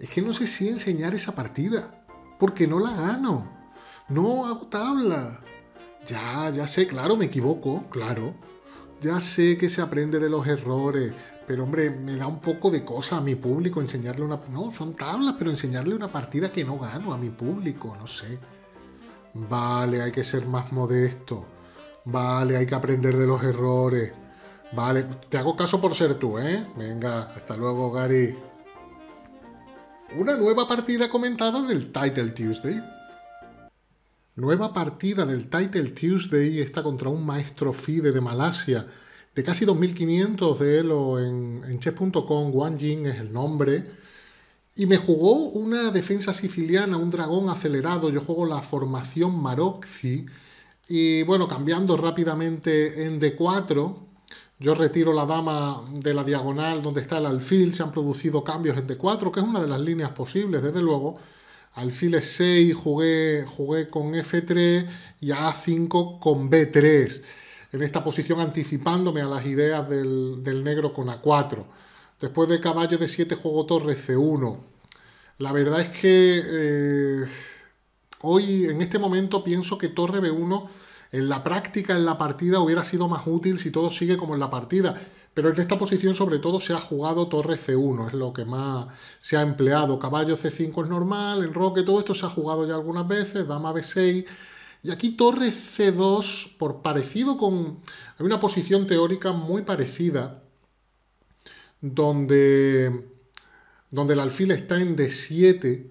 es que no sé si enseñar esa partida, porque no la gano, no hago tabla. Ya, ya sé, claro, me equivoco, claro. Ya sé que se aprende de los errores, pero hombre, me da un poco de cosa a mi público enseñarle una... No, son tablas, pero enseñarle una partida que no gano a mi público, no sé. Vale, hay que ser más modesto. Vale, hay que aprender de los errores. Vale, te hago caso por ser tú, ¿eh? Venga, hasta luego, Gary una nueva partida comentada del Title Tuesday. Nueva partida del Title Tuesday, Está contra un maestro FIDE de Malasia, de casi 2.500 de Elo en, en chess.com, Wang Jing es el nombre, y me jugó una defensa siciliana, un dragón acelerado, yo juego la formación Maroxi. y bueno, cambiando rápidamente en D4, yo retiro la dama de la diagonal donde está el alfil, se han producido cambios en D4, que es una de las líneas posibles, desde luego. Alfil es 6, jugué, jugué con F3 y a 5 con B3. En esta posición anticipándome a las ideas del, negro con A4. Después de caballo de 7 juego torre C1. La verdad es que eh, hoy, en este momento, pienso que torre B1 en la práctica, en la partida, hubiera sido más útil si todo sigue como en la partida. Pero en esta posición sobre todo se ha jugado torre C1, es lo que más se ha empleado. Caballo C5 es normal, roque... todo esto se ha jugado ya algunas veces, dama B6. Y aquí torre C2, por parecido con... Hay una posición teórica muy parecida, donde, donde el alfil está en D7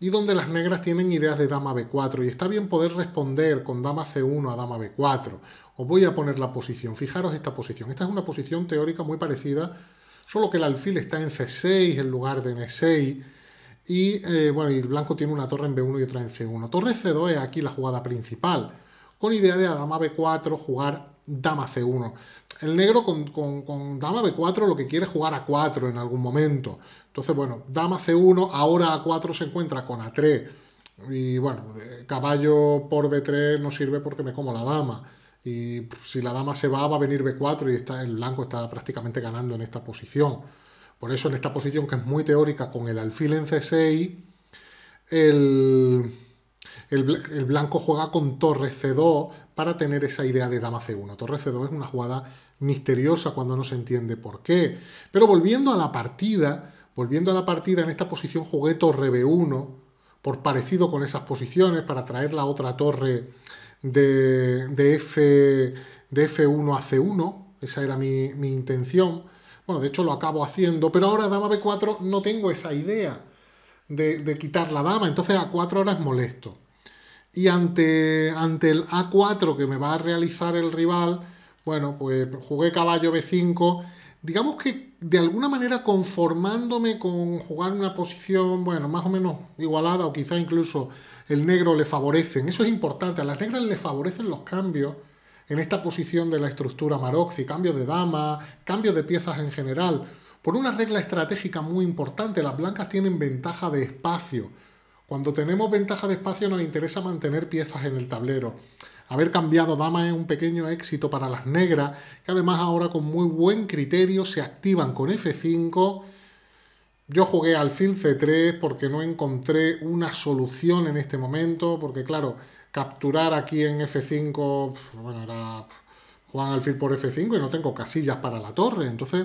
y donde las negras tienen ideas de dama b4 y está bien poder responder con dama c1 a dama b4. Os voy a poner la posición, fijaros esta posición. Esta es una posición teórica muy parecida, solo que el alfil está en c6 en lugar de en e6 y, eh, bueno, el blanco tiene una torre en b1 y otra en c1. Torre c2 es aquí la jugada principal, con idea de a dama b4 jugar dama C1. El negro con, dama B4 lo que quiere es jugar a 4 en algún momento. Entonces, bueno, dama C1, ahora A4 se encuentra con A3. Y bueno, eh, caballo por B3 no sirve porque me como la dama. Y si la dama se va, va a venir B4 y está, el blanco está prácticamente ganando en esta posición. Por eso en esta posición que es muy teórica con el alfil en C6, el el, blanco juega con torre c2 para tener esa idea de dama c1. Torre c2 es una jugada misteriosa cuando no se entiende por qué. Pero volviendo a la partida, volviendo a la partida, en esta posición jugué torre b1 por parecido con esas posiciones para traer la otra torre de, F, de F1 a C1. Esa era mi intención. Bueno, de hecho lo acabo haciendo, pero ahora dama B4 no tengo esa idea de, quitar la dama, entonces A4 ahora es molesto. Y ante, ante el A4 que me va a realizar el rival, bueno, pues jugué caballo B5, digamos que de alguna manera conformándome con jugar una posición, bueno, más o menos igualada o quizá incluso el negro le favorecen. Eso es importante, a las negras le favorecen los cambios en esta posición de la estructura maroxi, cambios de dama, cambios de piezas en general. Por una regla estratégica muy importante, las blancas tienen ventaja de espacio. Cuando tenemos ventaja de espacio nos interesa mantener piezas en el tablero. Haber cambiado dama es un pequeño éxito para las negras, que además ahora con muy buen criterio se activan con F5. Yo jugué alfil C3 porque no encontré una solución en este momento, porque claro, capturar aquí en F5, bueno, era jugar alfil por F5 y no tengo casillas para la torre, entonces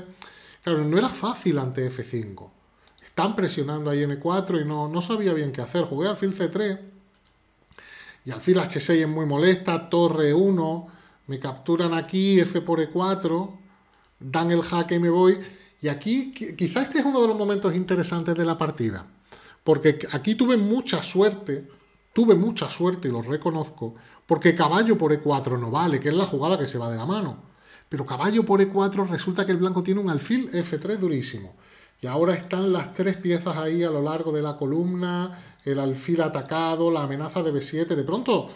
Claro, no era fácil ante F5. Están presionando ahí e 4 y no, no sabía bien qué hacer. Jugué alfil C3 y alfil H6 es muy molesta, torre 1, me capturan aquí, F por E4, dan el jaque y me voy. Y aquí quizá este es uno de los momentos interesantes de la partida, porque aquí tuve mucha suerte, tuve mucha suerte y lo reconozco, porque caballo por E4 no vale, que es la jugada que se va de la mano. Pero caballo por E4 resulta que el blanco tiene un alfil F3 durísimo. Y ahora están las tres piezas ahí a lo largo de la columna, el alfil atacado, la amenaza de B7. De pronto,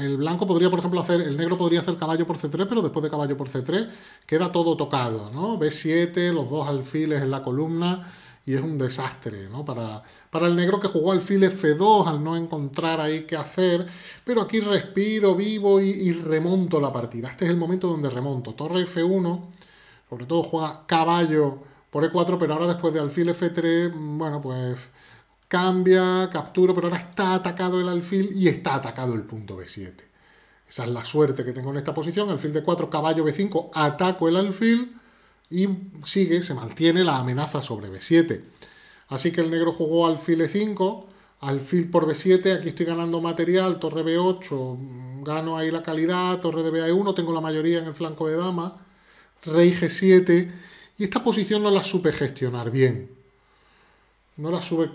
el blanco podría, por ejemplo, hacer, el negro podría hacer caballo por C3, pero después de caballo por C3 queda todo tocado, ¿no? B7, los dos alfiles en la columna y es un desastre ¿no? para, para el negro que jugó alfil F2 al no encontrar ahí qué hacer, pero aquí respiro, vivo y, remonto la partida. Este es el momento donde remonto. Torre F1, sobre todo juega caballo por E4, pero ahora después de alfil F3, mm, bueno, pues cambia, capturo, pero ahora está atacado el alfil y está atacado el punto B7. Esa es la suerte que tengo en esta posición, alfil d 4, caballo B5, ataco el alfil y sigue, se mantiene la amenaza sobre B7. Así que el negro jugó alfil E5, alfil por B7, aquí estoy ganando material, torre B8, mm, gano ahí la calidad, torre de b 1 tengo la mayoría en el flanco de dama, rey G7, y esta posición no la supe gestionar bien. No la sube,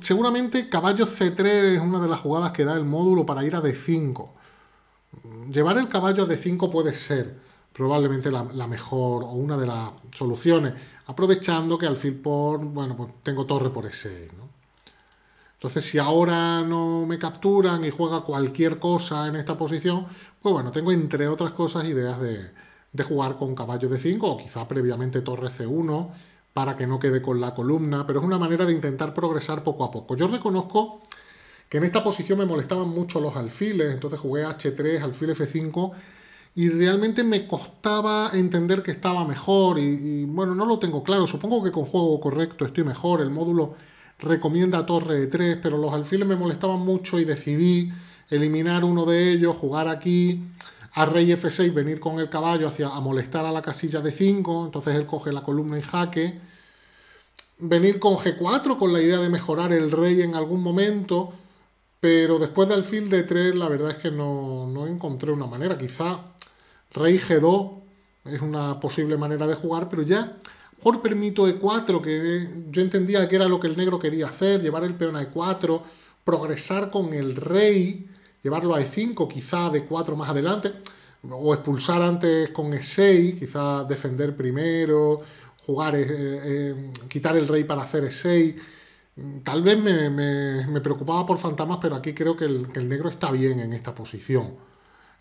seguramente caballo C3 es una de las jugadas que da el módulo para ir a D5. Mm, llevar el caballo a D5 puede ser, probablemente la, mejor o una de las soluciones, aprovechando que alfil por, bueno, pues tengo torre por ese, ¿no? Entonces, si ahora no me capturan y juega cualquier cosa en esta posición, pues bueno, tengo entre otras cosas ideas de, de jugar con caballo de 5 o quizá previamente torre C1 para que no quede con la columna, pero es una manera de intentar progresar poco a poco. Yo reconozco que en esta posición me molestaban mucho los alfiles, entonces jugué H3, alfil F5 y realmente me costaba entender que estaba mejor y, bueno, no lo tengo claro, supongo que con juego correcto estoy mejor, el módulo recomienda torre de 3, pero los alfiles me molestaban mucho y decidí eliminar uno de ellos, jugar aquí a rey f6, venir con el caballo hacia a molestar a la casilla de 5, entonces él coge la columna y jaque, venir con g4 con la idea de mejorar el rey en algún momento, pero después del alfil de 3 la verdad es que no, encontré una manera. Quizá rey G2 es una posible manera de jugar, pero ya mejor permito E4, que yo entendía que era lo que el negro quería hacer, llevar el peón a E4, progresar con el rey, llevarlo a E5, quizá D4 más adelante, o expulsar antes con E6, quizá defender primero, jugar, eh, eh, quitar el rey para hacer E6 Tal vez me, preocupaba por fantasmas, pero aquí creo que el, negro está bien en esta posición.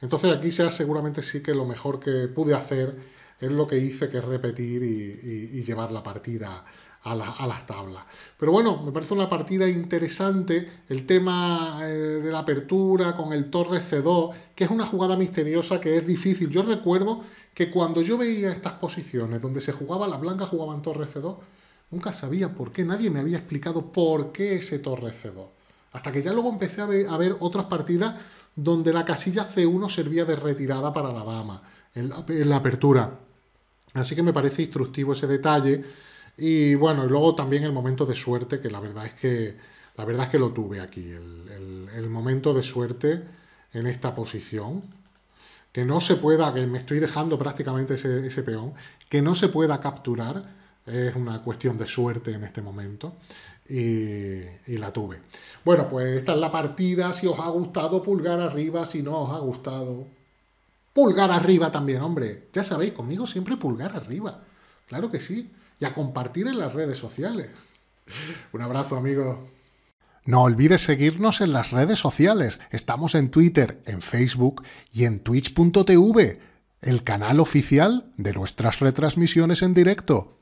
Entonces aquí sea seguramente sí que lo mejor que pude hacer es lo que hice, que es repetir y, llevar la partida a, las tablas. Pero bueno, me parece una partida interesante. El tema eh, de la apertura con el torre C2, que es una jugada misteriosa que es difícil. Yo recuerdo que cuando yo veía estas posiciones donde se jugaba, las blancas jugaban torre C2, Nunca sabía por qué, nadie me había explicado por qué ese c2. Hasta que ya luego empecé a ver, otras partidas donde la casilla C1 servía de retirada para la dama, en la, apertura. Así que me parece instructivo ese detalle. Y bueno, y luego también el momento de suerte, que la verdad es que, la verdad es que lo tuve aquí, el, el, momento de suerte en esta posición. Que no se pueda, que me estoy dejando prácticamente ese peón, que no se pueda capturar es una cuestión de suerte en este momento. Y, la tuve. Bueno, pues esta es la partida. Si os ha gustado, pulgar arriba. Si no os ha gustado, pulgar arriba también, hombre. Ya sabéis, conmigo siempre pulgar arriba. Claro que sí. Y a compartir en las redes sociales. Un abrazo, amigos. No olvides seguirnos en las redes sociales. Estamos en Twitter, en Facebook y en twitch.tv, el canal oficial de nuestras retransmisiones en directo.